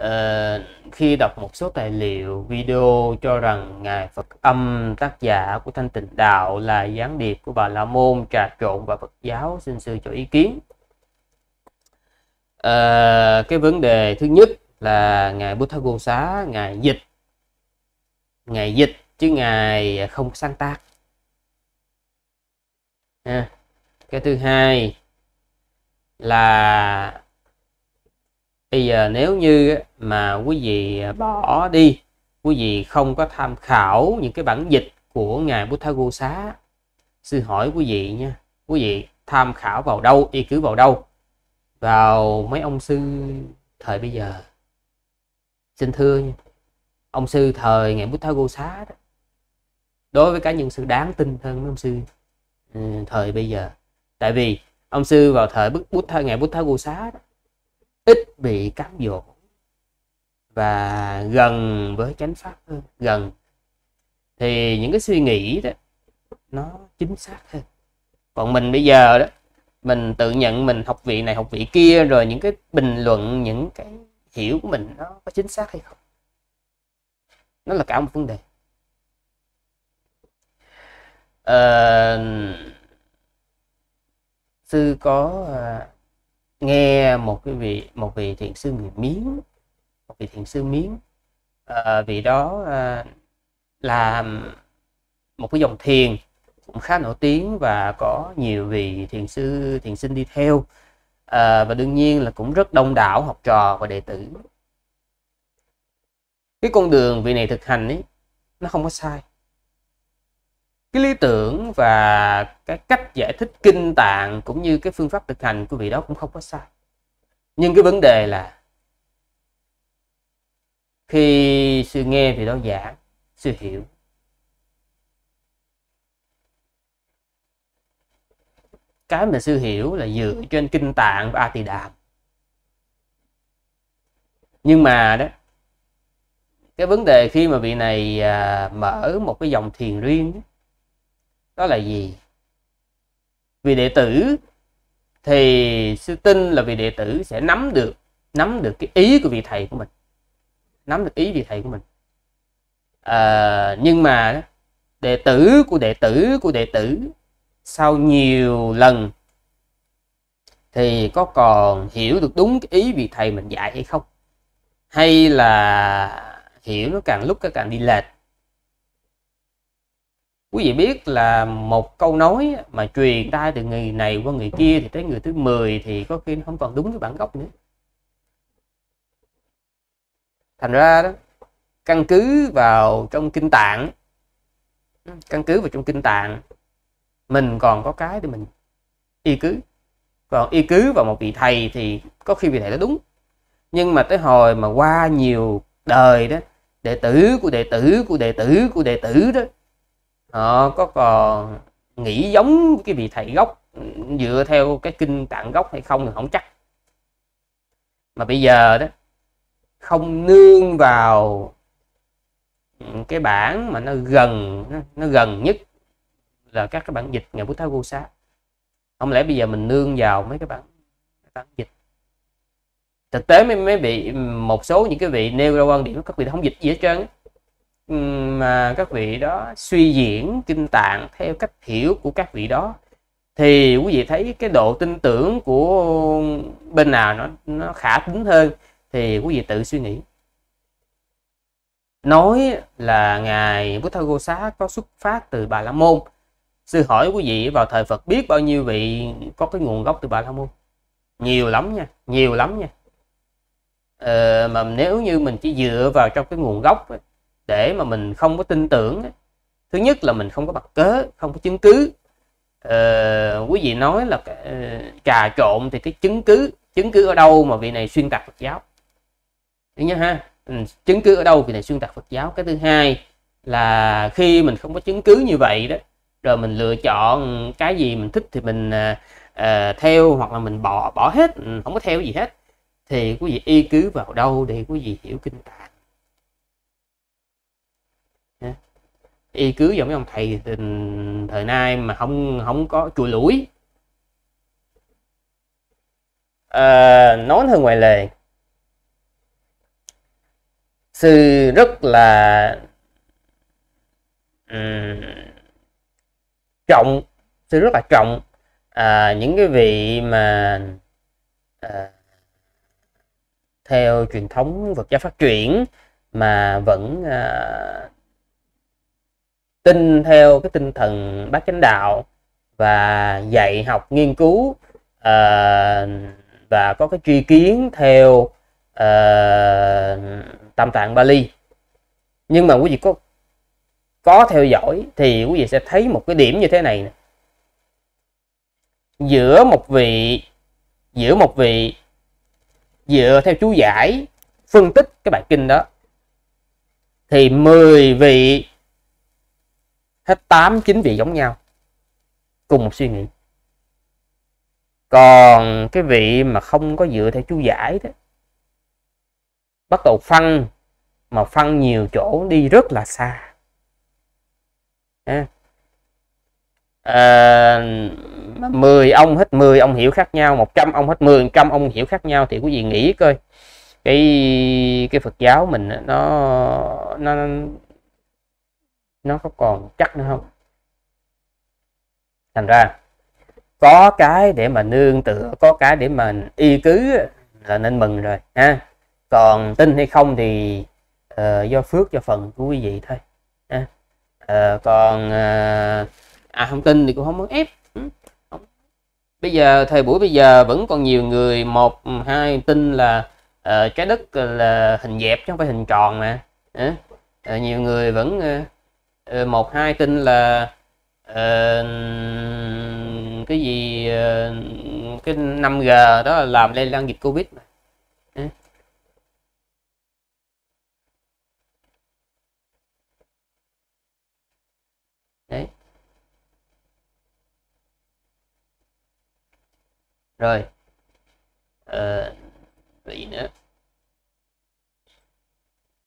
Ờ, khi đọc một số tài liệu video cho rằng ngài Phật Âm tác giả của Thanh Tịnh Đạo là gián điệp của Bà La Môn trà trộn vào Phật giáo xin sư cho ý kiến uh, cái vấn đề thứ nhất là ngài Bút Thá Vô Xá ngài dịch ngài dịch chứ ngài không sáng tác à. cái thứ hai là bây giờ nếu như mà quý vị bỏ đi quý vị không có tham khảo những cái bản dịch của ngài Buddhaghosa sư hỏi quý vị nha quý vị tham khảo vào đâu y cứ vào đâu vào mấy ông sư thời bây giờ xin thưa nha. ông sư thời ngài Buddhaghosa đó đối với cả những sự đáng tin hơn với ông sư ừ, thời bây giờ tại vì ông sư vào thời bức bút thơ ngày bút thơ cô xá đó, ít bị cám dỗ và gần với chánh pháp hơn gần thì những cái suy nghĩ đó nó chính xác hơn còn mình bây giờ đó mình tự nhận mình học vị này học vị kia rồi những cái bình luận những cái hiểu của mình nó có chính xác hay không nó là cả một vấn đề à, sư có à, nghe một cái vị một vị thiền sư người miếng một vị thiền sư miến à, vị đó à, ờ, là một cái dòng thiền cũng khá nổi tiếng và có nhiều vị thiền sư thiền sinh đi theo à, và đương nhiên là cũng rất đông đảo học trò và đệ tử cái con đường vị này thực hành ấy nó không có sai cái lý tưởng và cái cách giải thích kinh tạng cũng như cái phương pháp thực hành của vị đó cũng không có sai nhưng cái vấn đề là khi sư nghe vị đó giảng sư hiểu cái mà sư hiểu là dựa trên kinh tạng và a tỳ đàm nhưng mà đó cái vấn đề khi mà vị này à, mở một cái dòng thiền riêng đó là gì vì đệ tử thì sư tin là vì đệ tử sẽ nắm được nắm được cái ý của vị thầy của mình nắm được ý vị thầy của mình à, nhưng mà đệ tử của đệ tử của đệ tử sau nhiều lần thì có còn hiểu được đúng cái ý vị thầy mình dạy hay không hay là hiểu nó càng lúc nó càng đi lệch quý vị biết là một câu nói mà truyền tai từ người này qua người kia thì tới người thứ 10 thì có khi nó không còn đúng với bản gốc nữa thành ra đó căn cứ vào trong kinh tạng căn cứ vào trong kinh tạng mình còn có cái để mình y cứ còn y cứ vào một vị thầy thì có khi vị thầy đó đúng nhưng mà tới hồi mà qua nhiều đời đó đệ tử của đệ tử của đệ tử của đệ tử đó họ ờ, có còn nghĩ giống cái vị thầy gốc dựa theo cái kinh tạng gốc hay không thì không chắc mà bây giờ đó không nương vào cái bản mà nó gần nó, gần nhất là các cái bản dịch ngày bút tháo vô xá không lẽ bây giờ mình nương vào mấy cái bản bản dịch thực tế mới mới bị một số những cái vị nêu ra quan điểm các vị không dịch gì hết trơn ấy mà các vị đó suy diễn kinh tạng theo cách hiểu của các vị đó thì quý vị thấy cái độ tin tưởng của bên nào nó nó khả tính hơn thì quý vị tự suy nghĩ nói là ngài bút Thơ Gô Xá có xuất phát từ Bà La Môn sư hỏi quý vị vào thời Phật biết bao nhiêu vị có cái nguồn gốc từ Bà La Môn nhiều lắm nha nhiều lắm nha ờ, mà nếu như mình chỉ dựa vào trong cái nguồn gốc ấy, để mà mình không có tin tưởng thứ nhất là mình không có bằng cớ không có chứng cứ ờ, quý vị nói là trà trộn thì cái chứng cứ chứng cứ ở đâu mà vị này xuyên tạc Phật giáo thứ nhất ha ừ, chứng cứ ở đâu vị này xuyên tạc Phật giáo cái thứ hai là khi mình không có chứng cứ như vậy đó rồi mình lựa chọn cái gì mình thích thì mình uh, theo hoặc là mình bỏ bỏ hết ừ, không có theo gì hết thì quý vị y cứ vào đâu để quý vị hiểu kinh tạng y cứ giống mấy ông thầy tình thời nay mà không không có chùi lũi à, nói hơn ngoài lề sư rất là um, trọng sư rất là trọng à, những cái vị mà à, theo truyền thống vật giáo phát triển mà vẫn à, tin theo cái tinh thần bác chánh đạo và dạy học nghiên cứu uh, và có cái truy kiến theo uh, tam tạng Bali nhưng mà quý vị có có theo dõi thì quý vị sẽ thấy một cái điểm như thế này, này. giữa một vị giữa một vị dựa theo chú giải phân tích cái bài kinh đó thì 10 vị hết 8 9 vị giống nhau cùng một suy nghĩ còn cái vị mà không có dựa theo chú giải đó bắt đầu phân mà phân nhiều chỗ đi rất là xa à. 10 ông hết 10 ông hiểu khác nhau 100 ông hết 10 trăm ông hiểu khác nhau thì quý vị nghĩ coi cái cái Phật giáo mình nó nó nó có còn chắc nữa không thành ra có cái để mà nương tựa có cái để mà y cứ là nên mừng rồi ha còn tin hay không thì uh, do phước do phần của quý vị thôi ha uh, còn uh, à không tin thì cũng không muốn ép ừ, bây giờ thời buổi bây giờ vẫn còn nhiều người một hai tin là uh, trái đất là hình dẹp chứ không phải hình tròn mà uh, nhiều người vẫn uh, Ờ, một hai tin là ờ, cái gì ờ, cái 5G đó là làm lây lan dịch Covid mà. đấy rồi ờ gì nữa